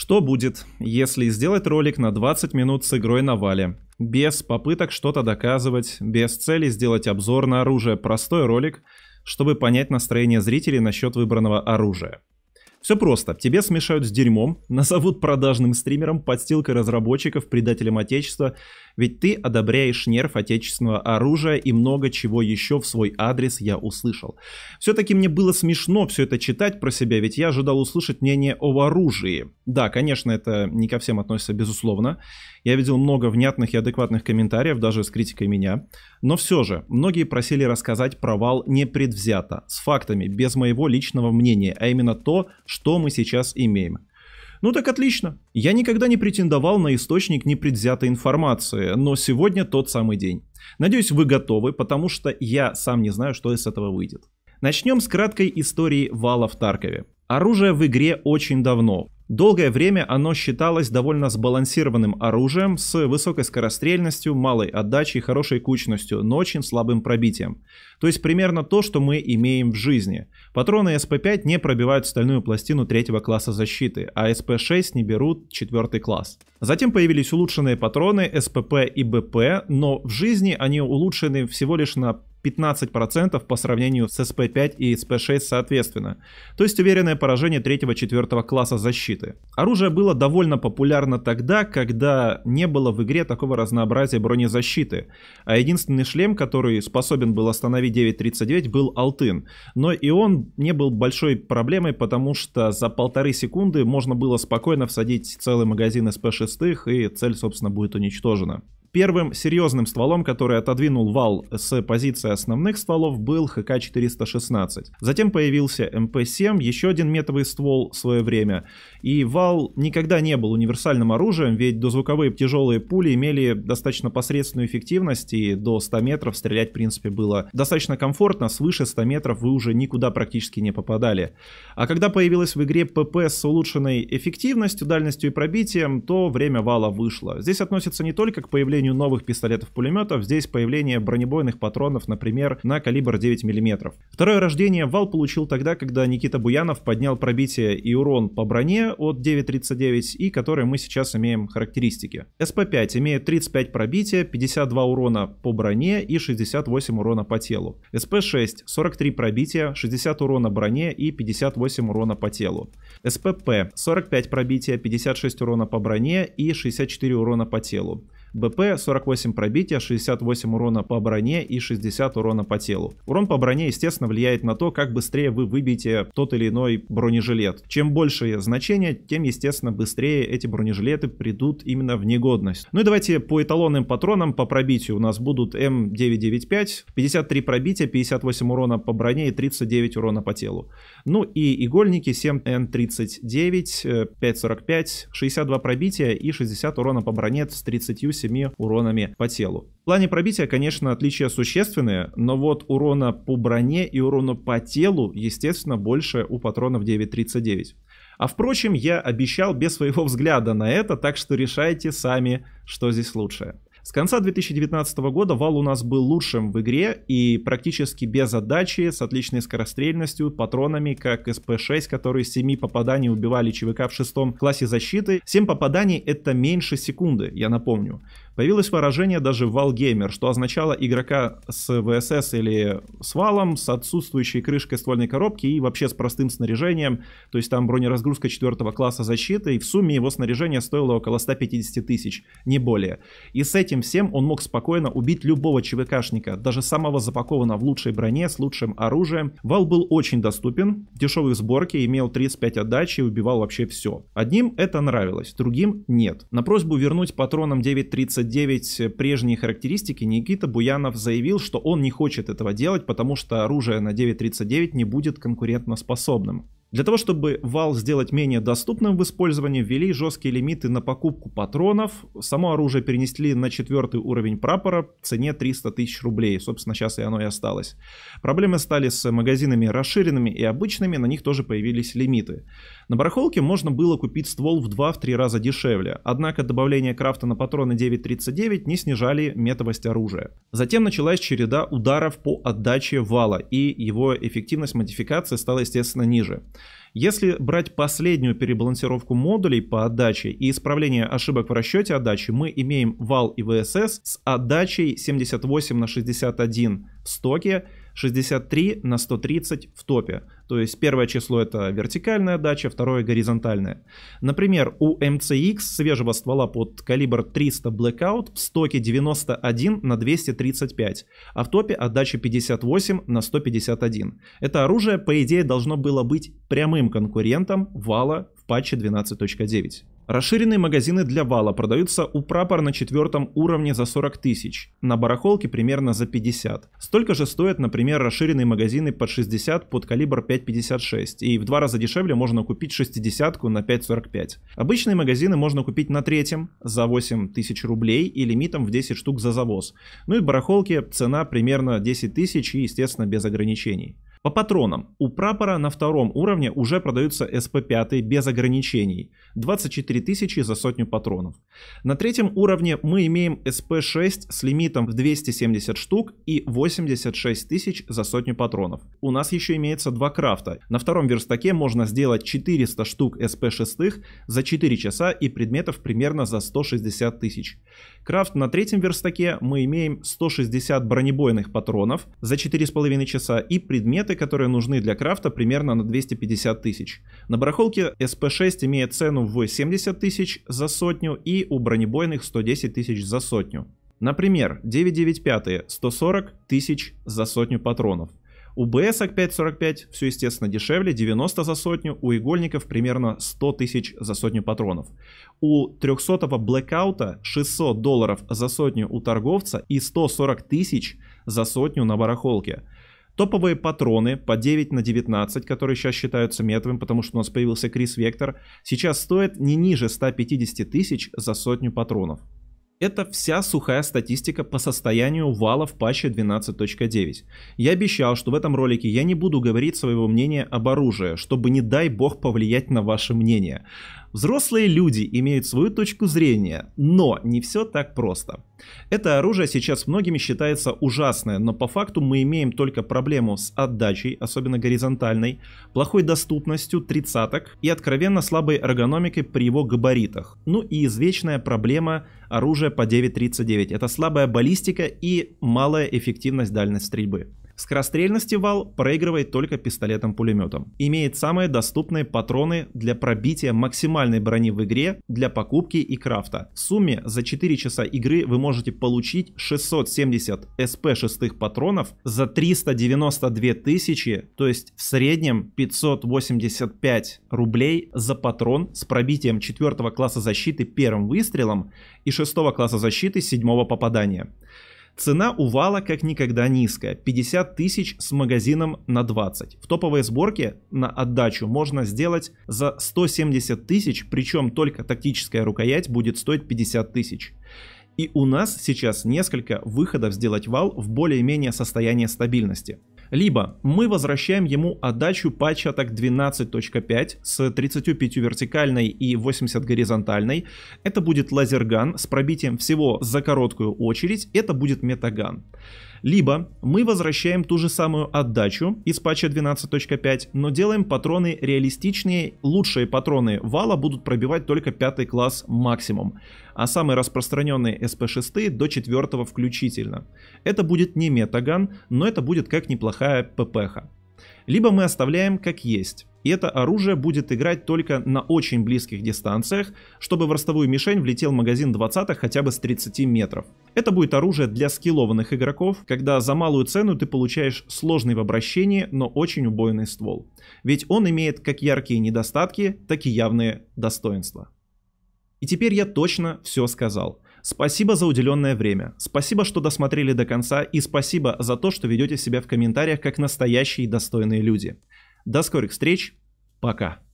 Что будет, если сделать ролик на 20 минут с игрой на вале? Без попыток что-то доказывать, без цели сделать обзор на оружие, простой ролик, чтобы понять настроение зрителей насчет выбранного оружия. Все просто. Тебе смешают с дерьмом, назовут продажным стримером, подстилкой разработчиков, предателем Отечества. Ведь ты одобряешь нерв отечественного оружия и много чего еще в свой адрес я услышал. Все-таки мне было смешно все это читать про себя, ведь я ожидал услышать мнение о оружии. Да, конечно, это не ко всем относится, безусловно. Я видел много внятных и адекватных комментариев, даже с критикой меня. Но все же, многие просили рассказать провал непредвзято, с фактами, без моего личного мнения, а именно то, что мы сейчас имеем. Ну так отлично. Я никогда не претендовал на источник непредвзятой информации, но сегодня тот самый день. Надеюсь, вы готовы, потому что я сам не знаю, что из этого выйдет. Начнем с краткой истории вала в Таркове. Оружие в игре очень давно. Долгое время оно считалось довольно сбалансированным оружием с высокой скорострельностью, малой отдачей, хорошей кучностью, но очень слабым пробитием. То есть примерно то, что мы имеем в жизни. Патроны sp 5 не пробивают стальную пластину третьего класса защиты, а sp 6 не берут четвертый класс. Затем появились улучшенные патроны СПП и БП, но в жизни они улучшены всего лишь на 15% по сравнению с SP5 и SP6 соответственно. То есть уверенное поражение 3-4 класса защиты. Оружие было довольно популярно тогда, когда не было в игре такого разнообразия бронезащиты. А единственный шлем, который способен был остановить 9.39, был Алтын. Но и он не был большой проблемой, потому что за полторы секунды можно было спокойно всадить целый магазин SP6 и цель, собственно, будет уничтожена. Первым серьезным стволом, который отодвинул вал с позиции основных стволов, был ХК-416. Затем появился МП-7, еще один метовый ствол в свое время. И вал никогда не был универсальным оружием, ведь дозвуковые тяжелые пули имели достаточно посредственную эффективность, и до 100 метров стрелять, в принципе, было достаточно комфортно, свыше 100 метров вы уже никуда практически не попадали. А когда появилась в игре ПП с улучшенной эффективностью, дальностью и пробитием, то время вала вышло. Здесь относится не только к появлению появлению новых пистолетов-пулеметов, здесь появление бронебойных патронов, например, на калибр 9 мм. Второе рождение вал получил тогда, когда Никита Буянов поднял пробитие и урон по броне от 9.39 и которые мы сейчас имеем характеристики. СП-5 имеет 35 пробития, 52 урона по броне и 68 урона по телу. СП-6 43 пробития, 60 урона броне и 58 урона по телу. СПП 45 пробития, 56 урона по броне и 64 урона по телу. БП 48 пробития, 68 урона по броне и 60 урона по телу. Урон по броне, естественно, влияет на то, как быстрее вы выбьете тот или иной бронежилет. Чем больше значение, тем, естественно, быстрее эти бронежилеты придут именно в негодность. Ну и давайте по эталонным патронам по пробитию у нас будут М995, 53 пробития, 58 урона по броне и 39 урона по телу. Ну и игольники 7Н39, 545, 62 пробития и 60 урона по броне с 37 7 уронами по телу. В плане пробития, конечно, отличия существенные, но вот урона по броне и урона по телу, естественно, больше у патронов 9.39. А впрочем, я обещал без своего взгляда на это, так что решайте сами, что здесь лучшее. С конца 2019 года вал у нас был лучшим в игре и практически без отдачи, с отличной скорострельностью, патронами, как СП-6, которые 7 попаданий убивали ЧВК в шестом классе защиты. 7 попаданий это меньше секунды, я напомню. Появилось выражение даже «валгеймер», что означало игрока с ВСС или с валом, с отсутствующей крышкой ствольной коробки и вообще с простым снаряжением. То есть там бронеразгрузка 4 класса защиты, и в сумме его снаряжение стоило около 150 тысяч, не более. И с этим всем он мог спокойно убить любого ЧВКшника, даже самого запакованного в лучшей броне, с лучшим оружием. Вал был очень доступен, в дешевой сборке, имел 35 отдач и убивал вообще все. Одним это нравилось, другим нет. На просьбу вернуть патроном 9.30 29 э, прежние характеристики Никита Буянов заявил, что он не хочет этого делать, потому что оружие на 9.39 не будет конкурентоспособным. Для того, чтобы вал сделать менее доступным в использовании, ввели жесткие лимиты на покупку патронов. Само оружие перенесли на четвертый уровень прапора в цене 300 тысяч рублей. Собственно, сейчас и оно и осталось. Проблемы стали с магазинами расширенными и обычными, на них тоже появились лимиты. На барахолке можно было купить ствол в 2-3 раза дешевле, однако добавление крафта на патроны 9.39 не снижали метовость оружия. Затем началась череда ударов по отдаче вала, и его эффективность модификации стала, естественно, ниже. Если брать последнюю перебалансировку модулей по отдаче и исправление ошибок в расчете отдачи, мы имеем вал и ВСС с отдачей 78 на 61 в стоке 63 на 130 в топе. То есть первое число это вертикальная дача, второе горизонтальная. Например, у MCX свежего ствола под калибр 300 Blackout в стоке 91 на 235, а в топе отдача 58 на 151. Это оружие, по идее, должно было быть прямым конкурентом вала патче 12.9. Расширенные магазины для вала продаются у прапор на четвертом уровне за 40 тысяч, на барахолке примерно за 50. Столько же стоят, например, расширенные магазины под 60 под калибр 5.56, и в два раза дешевле можно купить 60 на 5.45. Обычные магазины можно купить на третьем за 8 тысяч рублей и лимитом в 10 штук за завоз. Ну и барахолки цена примерно 10 тысяч и, естественно, без ограничений. По патронам. У прапора на втором уровне уже продаются СП-5 без ограничений. 24 тысячи за сотню патронов. На третьем уровне мы имеем СП-6 с лимитом в 270 штук и 86 тысяч за сотню патронов. У нас еще имеется два крафта. На втором верстаке можно сделать 400 штук СП-6 за 4 часа и предметов примерно за 160 тысяч. Крафт на третьем верстаке мы имеем 160 бронебойных патронов за 4,5 часа и предметы, которые нужны для крафта примерно на 250 тысяч. На барахолке SP6 имеет цену в 70 тысяч за сотню и у бронебойных 110 тысяч за сотню. Например, 995 140 тысяч за сотню патронов. У БСок 5.45 все, естественно, дешевле, 90 за сотню, у игольников примерно 100 тысяч за сотню патронов. У 300-го блэкаута 600 долларов за сотню у торговца и 140 тысяч за сотню на барахолке. Топовые патроны по 9 на 19, которые сейчас считаются метовым, потому что у нас появился Крис Вектор, сейчас стоят не ниже 150 тысяч за сотню патронов. Это вся сухая статистика по состоянию вала в патче 12.9. Я обещал, что в этом ролике я не буду говорить своего мнения об оружии, чтобы не дай бог повлиять на ваше мнение. Взрослые люди имеют свою точку зрения, но не все так просто. Это оружие сейчас многими считается ужасное, но по факту мы имеем только проблему с отдачей, особенно горизонтальной, плохой доступностью тридцаток и откровенно слабой эргономикой при его габаритах. Ну и извечная проблема оружия по 9.39. Это слабая баллистика и малая эффективность дальности стрельбы. В скорострельности вал проигрывает только пистолетом-пулеметом. Имеет самые доступные патроны для пробития максимальной брони в игре для покупки и крафта. В сумме за 4 часа игры вы можете получить 670 сп шестых патронов за 392 тысячи, то есть в среднем 585 рублей за патрон с пробитием 4 класса защиты первым выстрелом и 6 класса защиты 7 попадания. Цена у вала как никогда низкая, 50 тысяч с магазином на 20. В топовой сборке на отдачу можно сделать за 170 тысяч, причем только тактическая рукоять будет стоить 50 тысяч. И у нас сейчас несколько выходов сделать вал в более-менее состояние стабильности. Либо мы возвращаем ему отдачу патч атак 12.5 с 35 вертикальной и 80 горизонтальной. Это будет лазерган с пробитием всего за короткую очередь. Это будет метаган. Либо мы возвращаем ту же самую отдачу из патча 12.5, но делаем патроны реалистичнее, лучшие патроны вала будут пробивать только пятый класс максимум, а самые распространенные SP6 до 4 включительно. Это будет не метаган, но это будет как неплохая ППХ. Либо мы оставляем как есть, и это оружие будет играть только на очень близких дистанциях, чтобы в ростовую мишень влетел магазин 20 хотя бы с 30 метров. Это будет оружие для скиллованных игроков, когда за малую цену ты получаешь сложный в обращении, но очень убойный ствол. Ведь он имеет как яркие недостатки, так и явные достоинства. И теперь я точно все сказал. Спасибо за уделенное время, спасибо, что досмотрели до конца и спасибо за то, что ведете себя в комментариях как настоящие достойные люди. До скорых встреч, пока!